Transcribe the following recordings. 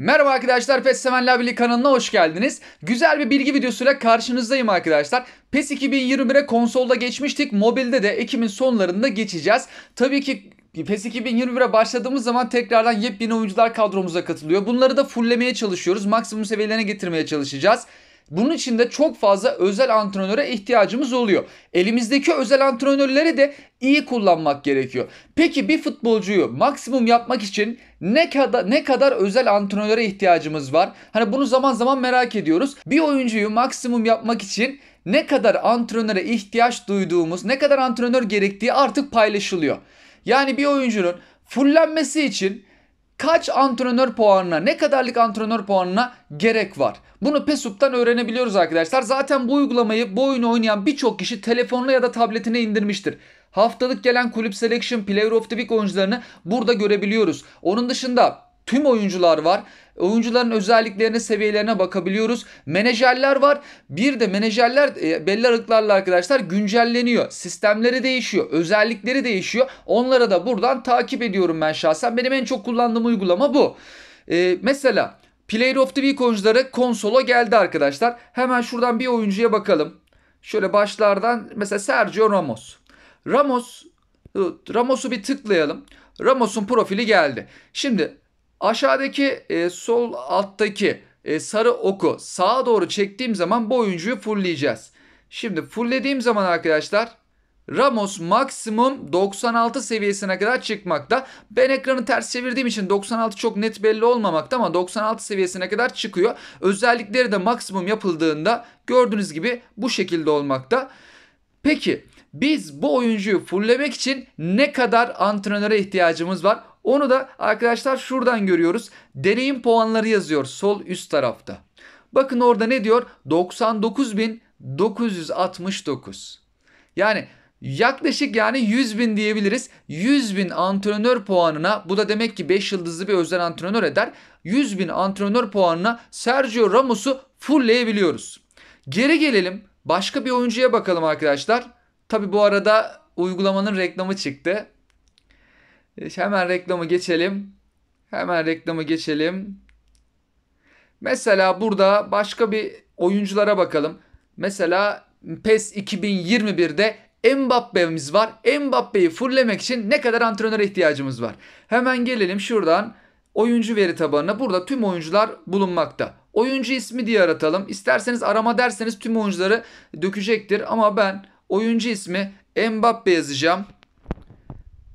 Merhaba arkadaşlar PES Sevenler Birliği kanalına hoş geldiniz. Güzel bir bilgi videosuyla karşınızdayım arkadaşlar. PES 2021'e konsolda geçmiştik. Mobilde de Ekim'in sonlarında geçeceğiz. Tabii ki PES 2021'e başladığımız zaman tekrardan yepyeni oyuncular kadromuza katılıyor. Bunları da fulllemeye çalışıyoruz. Maksimum seviyelerine getirmeye çalışacağız. Bunun için de çok fazla özel antrenöre ihtiyacımız oluyor. Elimizdeki özel antrenörleri de iyi kullanmak gerekiyor. Peki bir futbolcuyu maksimum yapmak için ne kadar ne kadar özel antrenöre ihtiyacımız var? Hani bunu zaman zaman merak ediyoruz. Bir oyuncuyu maksimum yapmak için ne kadar antrenöre ihtiyaç duyduğumuz, ne kadar antrenör gerektiği artık paylaşılıyor. Yani bir oyuncunun fullenmesi için kaç antrenör puanına, ne kadarlık antrenör puanına gerek var? Bunu PESUP'tan öğrenebiliyoruz arkadaşlar. Zaten bu uygulamayı bu oyunu oynayan birçok kişi telefonla ya da tabletine indirmiştir. Haftalık gelen kulüp selection, player of the week oyuncularını burada görebiliyoruz. Onun dışında tüm oyuncular var. Oyuncuların özelliklerine, seviyelerine bakabiliyoruz. Menajerler var. Bir de menajerler e, belli aralıklarla arkadaşlar güncelleniyor. Sistemleri değişiyor. Özellikleri değişiyor. Onlara da buradan takip ediyorum ben şahsen. Benim en çok kullandığım uygulama bu. Ee, mesela Player of the Week oyuncuları konsola geldi arkadaşlar. Hemen şuradan bir oyuncuya bakalım. Şöyle başlardan mesela Sergio Ramos. Ramos Ramos'u bir tıklayalım. Ramos'un profili geldi. Şimdi Aşağıdaki e, sol alttaki e, sarı oku sağa doğru çektiğim zaman bu oyuncuyu fullleyeceğiz. Şimdi fulllediğim zaman arkadaşlar Ramos maksimum 96 seviyesine kadar çıkmakta. Ben ekranı ters çevirdiğim için 96 çok net belli olmamakta ama 96 seviyesine kadar çıkıyor. Özellikleri de maksimum yapıldığında gördüğünüz gibi bu şekilde olmakta. Peki biz bu oyuncuyu fulllemek için ne kadar antrenöre ihtiyacımız var? Onu da arkadaşlar şuradan görüyoruz. Deneyim puanları yazıyor sol üst tarafta. Bakın orada ne diyor? 99.969. Yani yaklaşık yani 100 bin diyebiliriz. 100 bin antrenör puanına bu da demek ki 5 yıldızlı bir özel antrenör eder. 100 bin antrenör puanına Sergio Ramos'u fullleyebiliyoruz. Geri gelelim başka bir oyuncuya bakalım arkadaşlar. Tabi bu arada uygulamanın reklamı çıktı. Ee, hemen reklamı geçelim. Hemen reklamı geçelim. Mesela burada başka bir oyunculara bakalım. Mesela PES 2021'de Mbappe'miz var. Mbappe'yi fulllemek için ne kadar antrenöre ihtiyacımız var? Hemen gelelim şuradan oyuncu veri tabanına. Burada tüm oyuncular bulunmakta. Oyuncu ismi diye aratalım. İsterseniz arama derseniz tüm oyuncuları dökecektir. Ama ben oyuncu ismi Mbappe yazacağım.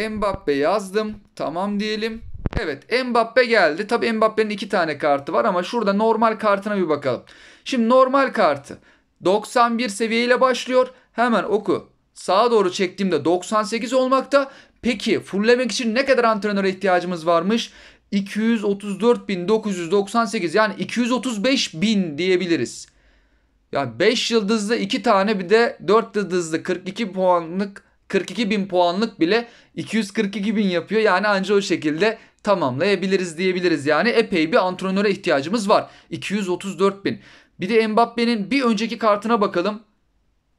Mbappe yazdım. Tamam diyelim. Evet Mbappe geldi. Tabi Mbappe'nin iki tane kartı var ama şurada normal kartına bir bakalım. Şimdi normal kartı 91 seviyeyle başlıyor. Hemen oku. Sağa doğru çektiğimde 98 olmakta. Peki fulllemek için ne kadar antrenöre ihtiyacımız varmış? 234.998 yani 235.000 diyebiliriz. Yani 5 yıldızlı 2 tane bir de 4 yıldızlı 42 puanlık 42 bin puanlık bile 242 bin yapıyor. Yani anca o şekilde tamamlayabiliriz diyebiliriz. Yani epey bir antrenöre ihtiyacımız var. 234 bin. Bir de Mbappe'nin bir önceki kartına bakalım.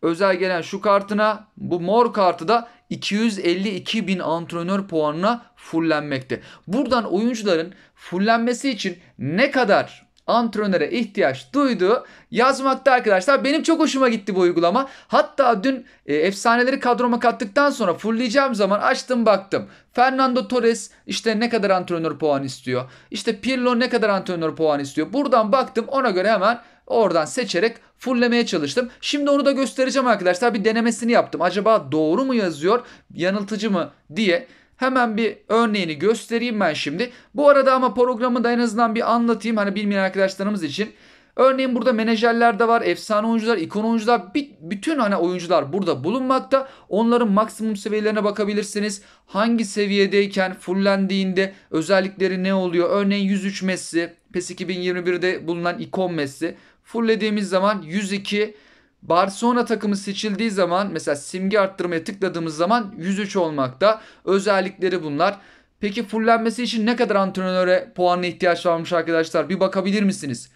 Özel gelen şu kartına bu mor kartı da 252 bin antrenör puanına fullenmekte. Buradan oyuncuların fullenmesi için ne kadar antrenöre ihtiyaç duydu yazmakta arkadaşlar. Benim çok hoşuma gitti bu uygulama. Hatta dün e, efsaneleri kadroma kattıktan sonra fullleyeceğim zaman açtım baktım. Fernando Torres işte ne kadar antrenör puan istiyor. İşte Pirlo ne kadar antrenör puan istiyor. Buradan baktım ona göre hemen oradan seçerek fulllemeye çalıştım. Şimdi onu da göstereceğim arkadaşlar. Bir denemesini yaptım. Acaba doğru mu yazıyor, yanıltıcı mı diye. Hemen bir örneğini göstereyim ben şimdi. Bu arada ama programı da en azından bir anlatayım hani bilmeyen arkadaşlarımız için. Örneğin burada menajerler de var, efsane oyuncular, ikon oyuncular, bütün hani oyuncular burada bulunmakta. Onların maksimum seviyelerine bakabilirsiniz. Hangi seviyedeyken fullendiğinde özellikleri ne oluyor? Örneğin 103 Messi, PES 2021'de bulunan ikon Messi. Fullediğimiz zaman 102 Barcelona takımı seçildiği zaman mesela simge arttırmaya tıkladığımız zaman 103 olmakta. Özellikleri bunlar. Peki fullenmesi için ne kadar antrenöre puanına ihtiyaç varmış arkadaşlar? Bir bakabilir misiniz?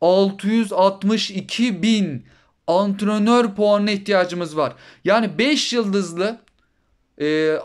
662 bin antrenör puanına ihtiyacımız var. Yani 5 yıldızlı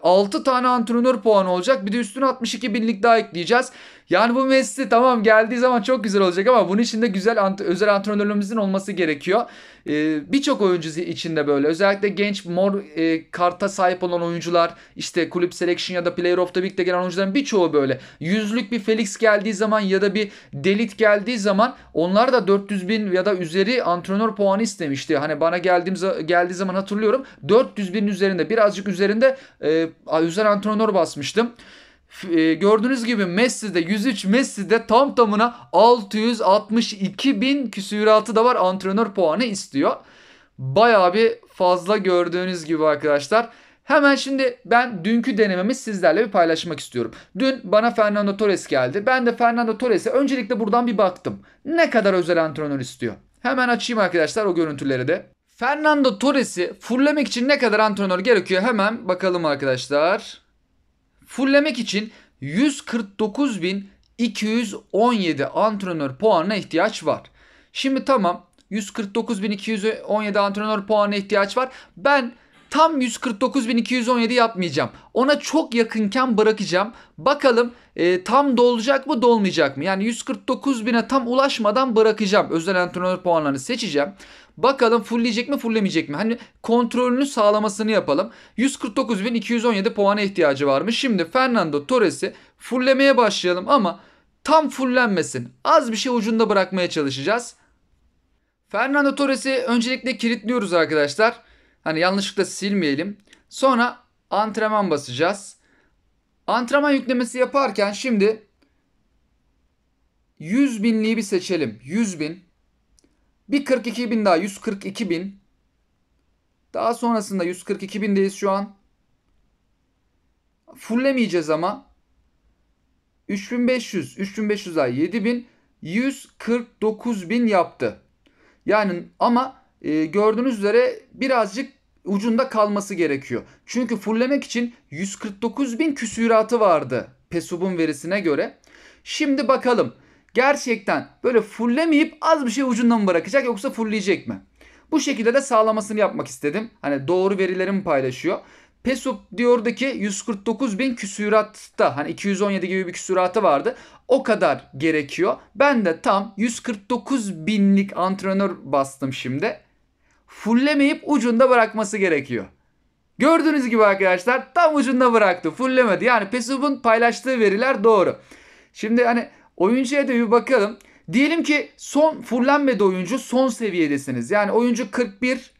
6 e, tane antrenör puanı olacak. Bir de üstüne 62 binlik daha ekleyeceğiz. Yani bu Messi tamam geldiği zaman çok güzel olacak ama bunun için de güzel ant özel antrenörlerimizin olması gerekiyor. Ee, Birçok oyuncu için de böyle. Özellikle genç mor e, karta sahip olan oyuncular işte kulüp selection ya da player of the week'te gelen oyuncuların birçoğu böyle. Yüzlük bir Felix geldiği zaman ya da bir Delit geldiği zaman onlar da 400 bin ya da üzeri antrenör puanı istemişti. Hani bana geldiğim geldiği zaman hatırlıyorum 400 bin üzerinde birazcık üzerinde e, özel antrenör basmıştım. E, gördüğünüz gibi Messi'de 103 Messi'de tam tamına 662 bin küsüratı da var antrenör puanı istiyor. Bayağı bir fazla gördüğünüz gibi arkadaşlar. Hemen şimdi ben dünkü denememi sizlerle bir paylaşmak istiyorum. Dün bana Fernando Torres geldi. Ben de Fernando Torres'e öncelikle buradan bir baktım. Ne kadar özel antrenör istiyor? Hemen açayım arkadaşlar o görüntüleri de. Fernando Torres'i fullemek için ne kadar antrenör gerekiyor? Hemen bakalım arkadaşlar. Fullemek için 149.217 antrenör puanına ihtiyaç var. Şimdi tamam 149.217 antrenör puanına ihtiyaç var. Ben tam 149.217 yapmayacağım. Ona çok yakınken bırakacağım. Bakalım e, tam dolacak mı dolmayacak mı? Yani 149.000'e tam ulaşmadan bırakacağım. Özel antrenör puanlarını seçeceğim. Bakalım fullleyecek mi fulllemeyecek mi? Hani kontrolünü sağlamasını yapalım. 149.217 puana ihtiyacı varmış. Şimdi Fernando Torres'i fulllemeye başlayalım ama tam fullenmesin. Az bir şey ucunda bırakmaya çalışacağız. Fernando Torres'i öncelikle kilitliyoruz arkadaşlar. Hani yanlışlıkla silmeyelim. Sonra antrenman basacağız. Antrenman yüklemesi yaparken şimdi 100 binliği bir seçelim. 100 bin. Bir 42 bin daha. 142 bin. Daha sonrasında 142 bindeyiz şu an. Fullemeyeceğiz ama. 3500. 3500 daha 7000. 149 bin yaptı. Yani ama e, gördüğünüz üzere birazcık ucunda kalması gerekiyor. Çünkü fulllemek için 149 bin küsüratı vardı PESUB'un verisine göre. Şimdi bakalım gerçekten böyle fulllemeyip az bir şey ucundan mı bırakacak yoksa fullleyecek mi? Bu şekilde de sağlamasını yapmak istedim. Hani doğru verilerimi paylaşıyor. PESUB diyordu ki 149 bin küsüratta hani 217 gibi bir küsüratı vardı. O kadar gerekiyor. Ben de tam 149 binlik antrenör bastım şimdi fullemeyip ucunda bırakması gerekiyor. Gördüğünüz gibi arkadaşlar tam ucunda bıraktı. Fullemedi. Yani Pesub'un paylaştığı veriler doğru. Şimdi hani oyuncuya da bir bakalım. Diyelim ki son fullenmedi oyuncu son seviyedesiniz. Yani oyuncu 41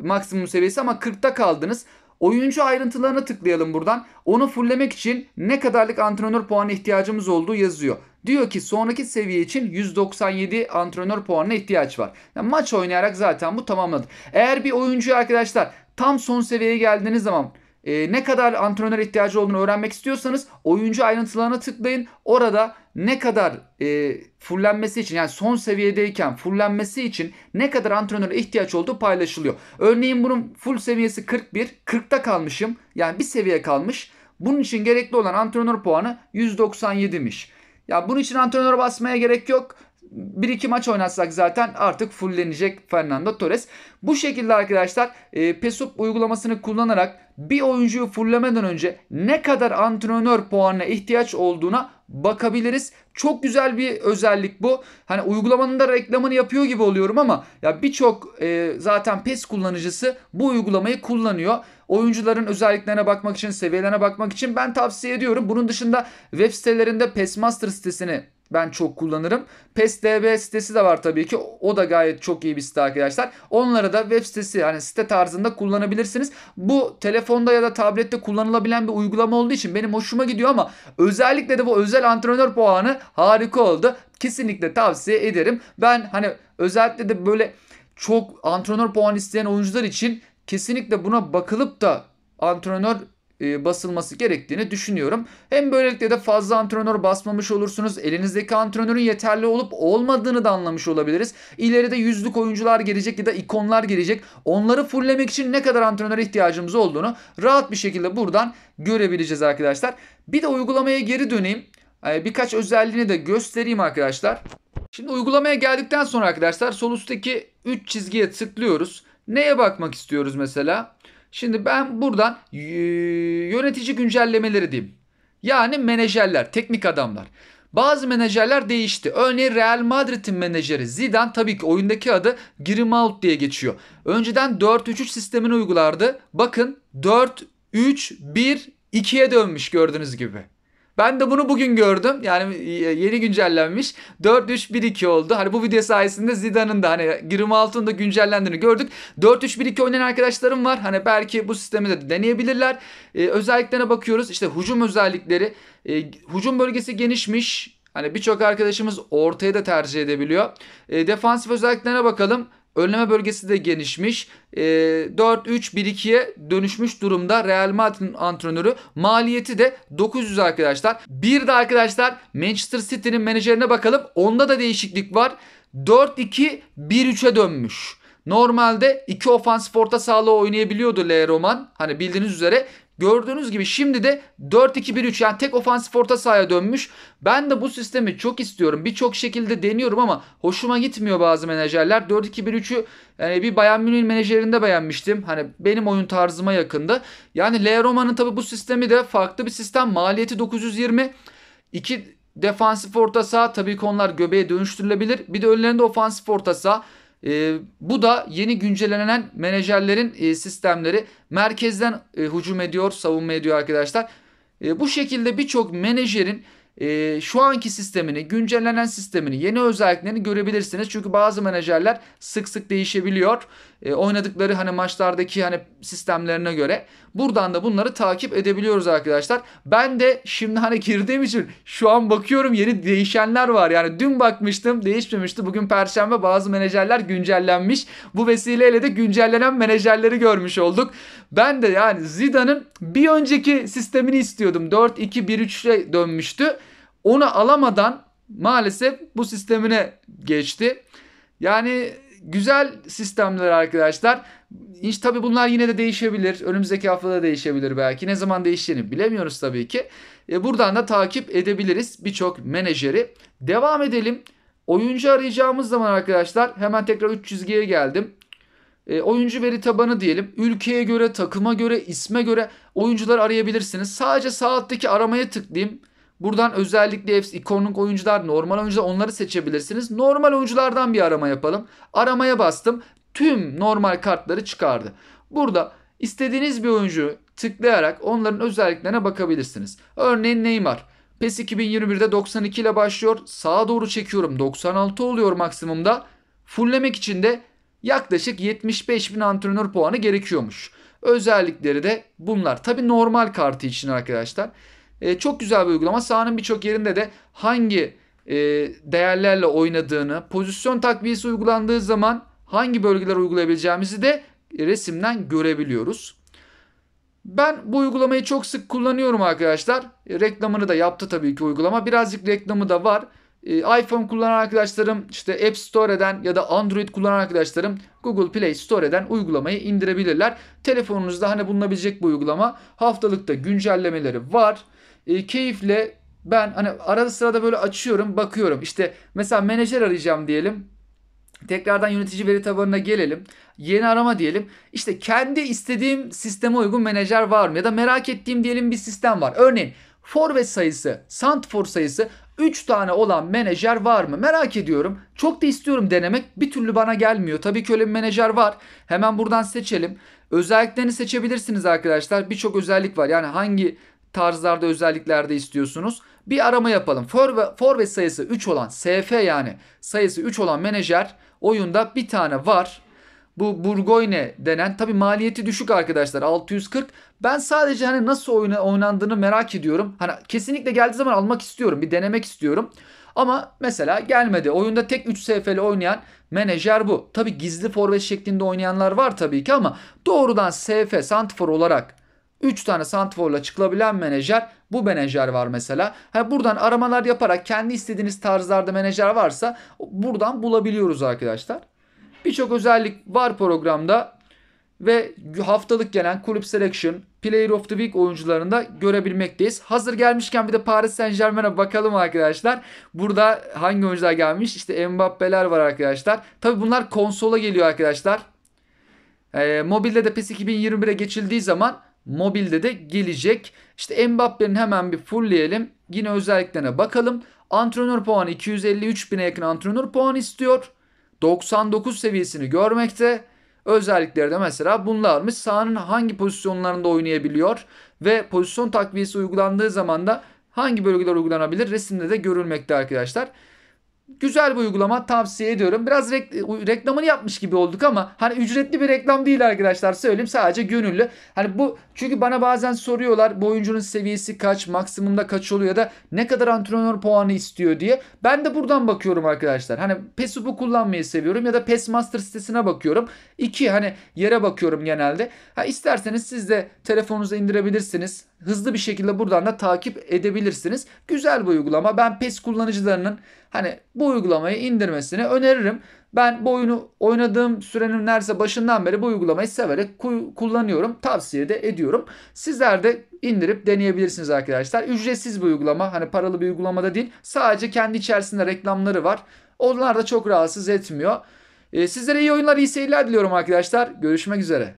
maksimum seviyesi ama 40'ta kaldınız. Oyuncu ayrıntılarına tıklayalım buradan. Onu fulllemek için ne kadarlık antrenör puanı ihtiyacımız olduğu yazıyor. Diyor ki sonraki seviye için 197 antrenör puanına ihtiyaç var. Yani maç oynayarak zaten bu tamamladı. Eğer bir oyuncu arkadaşlar tam son seviyeye geldiğiniz zaman e, ne kadar antrenör ihtiyacı olduğunu öğrenmek istiyorsanız oyuncu ayrıntılarına tıklayın. Orada ne kadar e, fullenmesi için yani son seviyedeyken fullenmesi için ne kadar antrenöre ihtiyaç olduğu paylaşılıyor. Örneğin bunun full seviyesi 41, 40'ta kalmışım yani bir seviye kalmış. Bunun için gerekli olan antrenör puanı 197'miş. Ya bunun için antrenöre basmaya gerek yok bir iki maç oynatsak zaten artık fullenecek Fernando Torres. Bu şekilde arkadaşlar e, PESUP uygulamasını kullanarak bir oyuncuyu fullemeden önce ne kadar antrenör puanına ihtiyaç olduğuna bakabiliriz. Çok güzel bir özellik bu. Hani uygulamanın da reklamını yapıyor gibi oluyorum ama ya birçok e, zaten PES kullanıcısı bu uygulamayı kullanıyor. Oyuncuların özelliklerine bakmak için, seviyelerine bakmak için ben tavsiye ediyorum. Bunun dışında web sitelerinde PES Master sitesini ben çok kullanırım. PES.db sitesi de var tabii ki. O da gayet çok iyi bir site arkadaşlar. Onları da web sitesi yani site tarzında kullanabilirsiniz. Bu telefonda ya da tablette kullanılabilen bir uygulama olduğu için benim hoşuma gidiyor ama özellikle de bu özel antrenör puanı harika oldu. Kesinlikle tavsiye ederim. Ben hani özellikle de böyle çok antrenör puan isteyen oyuncular için kesinlikle buna bakılıp da antrenör e, basılması gerektiğini düşünüyorum. Hem böylelikle de fazla antrenör basmamış olursunuz. Elinizdeki antrenörün yeterli olup olmadığını da anlamış olabiliriz. İleride yüzlük oyuncular gelecek ya da ikonlar gelecek. Onları fulllemek için ne kadar antrenöre ihtiyacımız olduğunu rahat bir şekilde buradan görebileceğiz arkadaşlar. Bir de uygulamaya geri döneyim. E, birkaç özelliğini de göstereyim arkadaşlar. Şimdi uygulamaya geldikten sonra arkadaşlar sol üstteki 3 çizgiye tıklıyoruz. Neye bakmak istiyoruz Mesela Şimdi ben buradan e, yönetici güncellemeleri diyeyim. Yani menajerler, teknik adamlar. Bazı menajerler değişti. Örneğin Real Madrid'in menajeri Zidane tabii ki oyundaki adı Grimaud diye geçiyor. Önceden 4-3-3 sistemini uygulardı. Bakın 4-3-1-2'ye dönmüş gördüğünüz gibi. Ben de bunu bugün gördüm. Yani e, yeni güncellenmiş. 4-3-1-2 oldu. Hani bu video sayesinde Zidane'ın da hani Grimaldo'nun da güncellendiğini gördük. 4-3-1-2 oynayan arkadaşlarım var. Hani belki bu sistemi de deneyebilirler. Ee, özelliklerine bakıyoruz. İşte hücum özellikleri. Ee, hücum bölgesi genişmiş. Hani birçok arkadaşımız ortaya da tercih edebiliyor. E, defansif özelliklerine bakalım. Önleme bölgesi de genişmiş. E, ee, 4-3-1-2'ye dönüşmüş durumda Real Madrid'in antrenörü. Maliyeti de 900 arkadaşlar. Bir de arkadaşlar Manchester City'nin menajerine bakalım. Onda da değişiklik var. 4-2-1-3'e dönmüş. Normalde iki ofansif orta sahada oynayabiliyordu Le Roman. Hani bildiğiniz üzere Gördüğünüz gibi şimdi de 4-2-1-3 yani tek ofansif orta sahaya dönmüş. Ben de bu sistemi çok istiyorum. Birçok şekilde deniyorum ama hoşuma gitmiyor bazı menajerler. 4-2-1-3'ü yani bir Bayern Münih menajerinde beğenmiştim. Hani benim oyun tarzıma yakındı. Yani Le Roma'nın tabi bu sistemi de farklı bir sistem. Maliyeti 920. 2 defansif orta saha tabii ki onlar göbeğe dönüştürülebilir. Bir de önlerinde ofansif orta saha. E, bu da yeni güncellenen menajerlerin e, sistemleri merkezden e, hücum ediyor, savunma ediyor arkadaşlar. E, bu şekilde birçok menajerin e, şu anki sistemini, güncellenen sistemini, yeni özelliklerini görebilirsiniz. Çünkü bazı menajerler sık sık değişebiliyor. E, oynadıkları hani maçlardaki hani sistemlerine göre. Buradan da bunları takip edebiliyoruz arkadaşlar. Ben de şimdi hani girdiğim için şu an bakıyorum yeni değişenler var. Yani dün bakmıştım değişmemişti. Bugün perşembe bazı menajerler güncellenmiş. Bu vesileyle de güncellenen menajerleri görmüş olduk. Ben de yani Zidane'ın bir önceki sistemini istiyordum. 4-2-1-3'e dönmüştü. Onu alamadan maalesef bu sistemine geçti. Yani güzel sistemler arkadaşlar. Hiç tabii bunlar yine de değişebilir. Önümüzdeki haftada değişebilir belki. Ne zaman değişeceğini bilemiyoruz tabii ki. E buradan da takip edebiliriz birçok menajeri. Devam edelim. Oyuncu arayacağımız zaman arkadaşlar hemen tekrar 300 G'ye geldim. E, oyuncu veri tabanı diyelim. Ülkeye göre, takıma göre, isme göre oyuncular arayabilirsiniz. Sadece saatteki alttaki aramaya tıklayayım. Buradan özellikle hepsi ikonik oyuncular, normal oyuncular onları seçebilirsiniz. Normal oyunculardan bir arama yapalım. Aramaya bastım. Tüm normal kartları çıkardı. Burada istediğiniz bir oyuncu tıklayarak onların özelliklerine bakabilirsiniz. Örneğin Neymar. PES 2021'de 92 ile başlıyor. Sağa doğru çekiyorum. 96 oluyor maksimumda. Fulllemek için de yaklaşık 75 bin antrenör puanı gerekiyormuş. Özellikleri de bunlar. Tabi normal kartı için arkadaşlar. E, çok güzel bir uygulama. Sahanın birçok yerinde de hangi e, değerlerle oynadığını, pozisyon takviyesi uygulandığı zaman hangi bölgeler uygulayabileceğimizi de resimden görebiliyoruz. Ben bu uygulamayı çok sık kullanıyorum arkadaşlar. E, reklamını da yaptı tabii ki uygulama. Birazcık reklamı da var. E, iPhone kullanan arkadaşlarım işte App Store'den ya da Android kullanan arkadaşlarım Google Play Store'den uygulamayı indirebilirler. Telefonunuzda hani bulunabilecek bu uygulama. Haftalıkta güncellemeleri var. E, keyifle ben hani arada sırada böyle açıyorum bakıyorum. İşte mesela menajer arayacağım diyelim. Tekrardan yönetici veri tabanına gelelim. Yeni arama diyelim. İşte kendi istediğim sisteme uygun menajer var mı? Ya da merak ettiğim diyelim bir sistem var. Örneğin forvet sayısı, santfor sayısı 3 tane olan menajer var mı? Merak ediyorum. Çok da istiyorum denemek. Bir türlü bana gelmiyor. Tabii ki öyle bir menajer var. Hemen buradan seçelim. Özelliklerini seçebilirsiniz arkadaşlar. Birçok özellik var. Yani hangi tarzlarda özelliklerde istiyorsunuz. Bir arama yapalım. Forvet, sayısı 3 olan SF yani sayısı 3 olan menajer oyunda bir tane var. Bu Burgoyne denen tabi maliyeti düşük arkadaşlar 640. Ben sadece hani nasıl oyna, oynandığını merak ediyorum. Hani kesinlikle geldiği zaman almak istiyorum. Bir denemek istiyorum. Ama mesela gelmedi. Oyunda tek 3 SF'li oynayan menajer bu. Tabi gizli forvet şeklinde oynayanlar var tabii ki ama doğrudan SF santifor olarak 3 tane santiforla çıkılabilen menajer bu menajer var mesela. Ha buradan aramalar yaparak kendi istediğiniz tarzlarda menajer varsa buradan bulabiliyoruz arkadaşlar. Birçok özellik var programda ve haftalık gelen kulüp selection, player of the week oyuncularını da görebilmekteyiz. Hazır gelmişken bir de Paris Saint Germain'e bakalım arkadaşlar. Burada hangi oyuncular gelmiş? İşte Mbappe'ler var arkadaşlar. Tabi bunlar konsola geliyor arkadaşlar. Ee, mobilde de PES 2021'e geçildiği zaman Mobilde de gelecek. İşte Mbappe'nin hemen bir fullleyelim. Yine özelliklerine bakalım. Antrenör puanı 253 bine yakın antrenör puanı istiyor. 99 seviyesini görmekte. Özellikleri de mesela bunlarmış. Sahanın hangi pozisyonlarında oynayabiliyor ve pozisyon takviyesi uygulandığı zaman da hangi bölgeler uygulanabilir resimde de görülmekte arkadaşlar. Güzel bir uygulama tavsiye ediyorum. Biraz rek- reklamını yapmış gibi olduk ama hani ücretli bir reklam değil arkadaşlar söyleyeyim sadece gönüllü. Hani bu çünkü bana bazen soruyorlar bu oyuncunun seviyesi kaç, maksimumda kaç oluyor ya da ne kadar antrenör puanı istiyor diye. Ben de buradan bakıyorum arkadaşlar. Hani PESUB'u kullanmayı seviyorum ya da PES Master sitesine bakıyorum. İki hani yere bakıyorum genelde. Ha isterseniz siz de telefonunuza indirebilirsiniz. Hızlı bir şekilde buradan da takip edebilirsiniz. Güzel bir uygulama. Ben PES kullanıcılarının Hani bu uygulamayı indirmesini öneririm. Ben bu oyunu oynadığım sürenin neredeyse başından beri bu uygulamayı severek kullanıyorum. Tavsiye de ediyorum. Sizler de indirip deneyebilirsiniz arkadaşlar. Ücretsiz bir uygulama. Hani paralı bir uygulamada değil. Sadece kendi içerisinde reklamları var. Onlar da çok rahatsız etmiyor. Ee, sizlere iyi oyunlar, iyi seyirler diliyorum arkadaşlar. Görüşmek üzere.